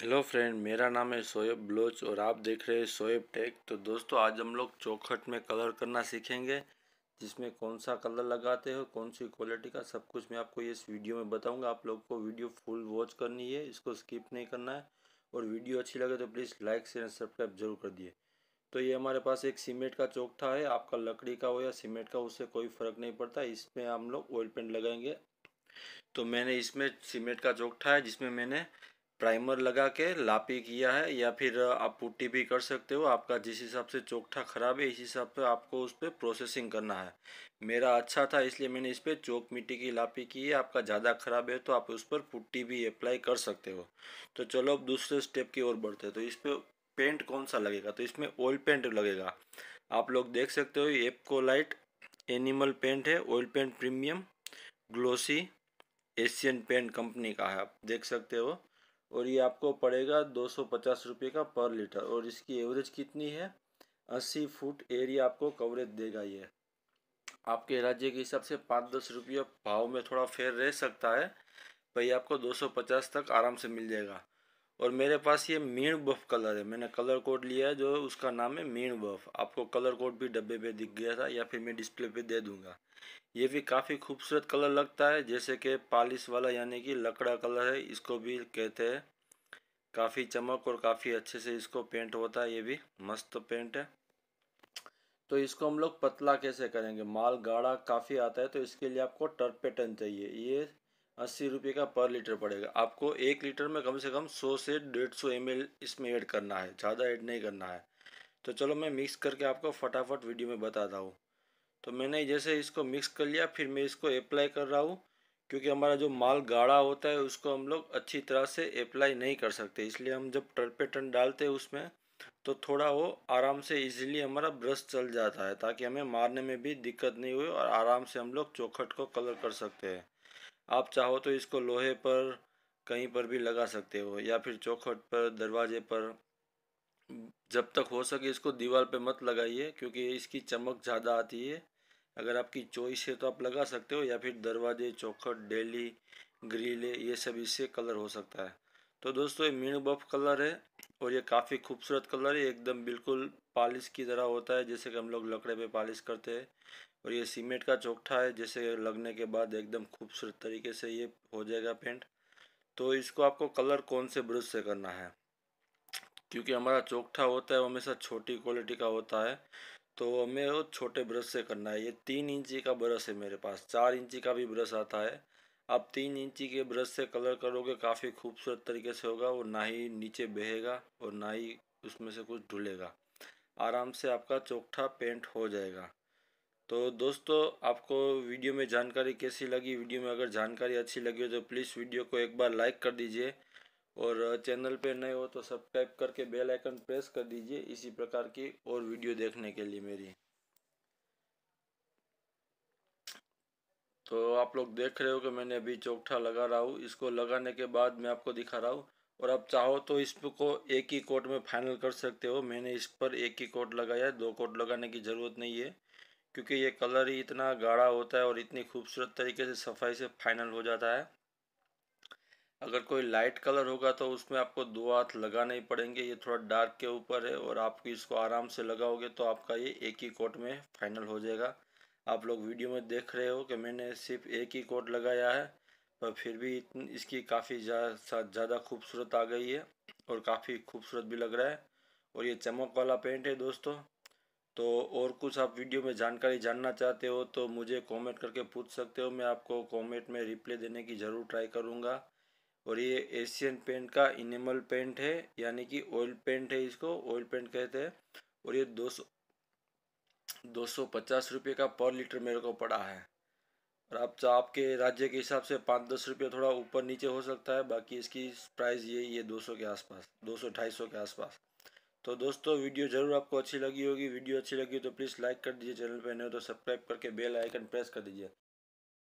hello friend मेरा नाम है शोएब ब्लोच और आप देख रहे हैं शोएब टेक तो दोस्तों आज हम लोग चौखट में कलर करना सीखेंगे जिसमें कौन सा कलर लगाते हो कौन सी क्वालिटी का सब कुछ मैं आपको इस वीडियो में बताऊंगा आप लोग को वीडियो फुल वॉच करनी है इसको स्किप नहीं करना है और वीडियो अच्छी लगे तो प्लीज़ लाइक शेयर सब्सक्राइब जरूर कर दिए तो ये हमारे पास एक सीमेंट का चौखटा है आपका लकड़ी का हो या सीमेंट का उससे कोई फ़र्क नहीं पड़ता इसमें हम लोग ऑयल पेंट लगाएंगे तो मैंने इसमें सीमेंट का चौकठा है जिसमें मैंने प्राइमर लगा के लापी किया है या फिर आप पुट्टी भी कर सकते हो आपका जिस हिसाब से चोकठा ख़राब है इस हिसाब से आपको उस पर प्रोसेसिंग करना है मेरा अच्छा था इसलिए मैंने इस पर चोक मिट्टी की लापी की है आपका ज़्यादा ख़राब है तो आप उस पर पुट्टी भी अप्लाई कर सकते हो तो चलो अब दूसरे स्टेप की ओर बढ़ते हैं तो इस पर पेंट कौन सा लगेगा तो इसमें ऑयल पेंट लगेगा आप लोग देख सकते हो एपको लाइट एनिमल पेंट है oil paint premium glossy Asian paint company का है आप देख सकते हो और ये आपको पड़ेगा दो सौ पचास रुपये का पर लीटर और इसकी एवरेज कितनी है अस्सी फुट एरिया आपको कवरेज देगा ये आपके राज्य के हिसाब से पाँच दस रुपये भाव में थोड़ा फेर रह सकता है भाई आपको दो सौ पचास तक आराम से मिल जाएगा और मेरे पास ये मीण बफ कलर है मैंने कलर कोड लिया है जो उसका नाम है मीण बफ आपको कलर कोड भी डब्बे पे दिख गया था या फिर मैं डिस्प्ले पे दे दूंगा ये भी काफ़ी खूबसूरत कलर लगता है जैसे कि पालिस वाला यानी कि लकड़ा कलर है इसको भी कहते हैं काफ़ी चमक और काफ़ी अच्छे से इसको पेंट होता है ये भी मस्त पेंट है तो इसको हम लोग पतला कैसे करेंगे माल गाढ़ा काफ़ी आता है तो इसके लिए आपको टर्प पैटर्न चाहिए ये अस्सी रुपये का पर लीटर पड़ेगा आपको एक लीटर में कम से कम सौ से डेढ़ सौ एम इसमें ऐड करना है ज़्यादा ऐड नहीं करना है तो चलो मैं मिक्स करके आपको फटाफट वीडियो में बताता हूँ तो मैंने जैसे इसको मिक्स कर लिया फिर मैं इसको अप्लाई कर रहा हूँ क्योंकि हमारा जो माल गाढ़ा होता है उसको हम लोग अच्छी तरह से अप्लाई नहीं कर सकते इसलिए हम जब टन पे टन डालते हैं उसमें तो थोड़ा वो आराम से इजीली हमारा ब्रश चल जाता है ताकि हमें मारने में भी दिक्कत नहीं हुई और आराम से हम लोग चौखट को कलर कर सकते हैं आप चाहो तो इसको लोहे पर कहीं पर भी लगा सकते हो या फिर चौखट पर दरवाजे पर जब तक हो सके इसको दीवार पे मत लगाइए क्योंकि इसकी चमक ज़्यादा आती है अगर आपकी चॉइस है तो आप लगा सकते हो या फिर दरवाजे चौखट डेली ग्रीले ये सब इससे कलर हो सकता है तो दोस्तों ये मीण बफ कलर है और ये काफ़ी खूबसूरत कलर है एकदम बिल्कुल पालिश की तरह होता है जैसे कि हम लोग लकड़े पे पालिश करते हैं और ये सीमेंट का चौकठा है जैसे लगने के बाद एकदम खूबसूरत तरीके से ये हो जाएगा पेंट तो इसको आपको कलर कौन से ब्रश से करना है क्योंकि हमारा चौकठा होता है वो हमेशा छोटी क्वालिटी का होता है तो हमें वो छोटे ब्रश से करना है ये तीन इंची का ब्रश है मेरे पास चार इंची का भी ब्रश आता है आप तीन इंची के ब्रश से कलर करोगे काफ़ी खूबसूरत तरीके से होगा और ना ही नीचे बहेगा और ना ही उसमें से कुछ ढुलेगा आराम से आपका चौकठा पेंट हो जाएगा तो दोस्तों आपको वीडियो में जानकारी कैसी लगी वीडियो में अगर जानकारी अच्छी लगी हो तो प्लीज़ वीडियो को एक बार लाइक कर दीजिए और चैनल पर नए हो तो सब्सक्राइब करके बेल आइकन प्रेस कर दीजिए इसी प्रकार की और वीडियो देखने के लिए मेरी तो आप लोग देख रहे हो कि मैंने अभी चौकठा लगा रहा हूँ इसको लगाने के बाद मैं आपको दिखा रहा हूँ और आप चाहो तो इसको एक ही कोट में फाइनल कर सकते हो मैंने इस पर एक ही कोट लगाया दो कोट लगाने की ज़रूरत नहीं है क्योंकि ये कलर ही इतना गाढ़ा होता है और इतनी खूबसूरत तरीके से सफाई से फाइनल हो जाता है अगर कोई लाइट कलर होगा तो उसमें आपको दो हाथ लगाने ही पड़ेंगे ये थोड़ा डार्क के ऊपर है और आप इसको आराम से लगाओगे तो आपका ये एक ही कोट में फाइनल हो जाएगा आप लोग वीडियो में देख रहे हो कि मैंने सिर्फ एक ही कोट लगाया है पर फिर भी इसकी काफ़ी ज़्यादा खूबसूरत आ गई है और काफ़ी खूबसूरत भी लग रहा है और ये चमक वाला पेंट है दोस्तों तो और कुछ आप वीडियो में जानकारी जानना चाहते हो तो मुझे कमेंट करके पूछ सकते हो मैं आपको कमेंट में रिप्लाई देने की ज़रूर ट्राई करूँगा और ये एशियन पेंट का इनिमल पेंट है यानी कि ऑयल पेंट है इसको ऑयल पेंट कहते हैं और ये दो सौ दो सौ पचास रुपये का पर लीटर मेरे को पड़ा है और आप आपके राज्य के हिसाब से पाँच दस रुपये थोड़ा ऊपर नीचे हो सकता है बाकी इसकी प्राइस ये ये दो सौ के आसपास दो सौ ढाई सौ के आसपास तो दोस्तों वीडियो ज़रूर आपको अच्छी लगी होगी वीडियो अच्छी लगी हो तो प्लीज़ लाइक कर दीजिए चैनल पर नहीं हो तो सब्सक्राइब करके बेल आइकन प्रेस कर दीजिए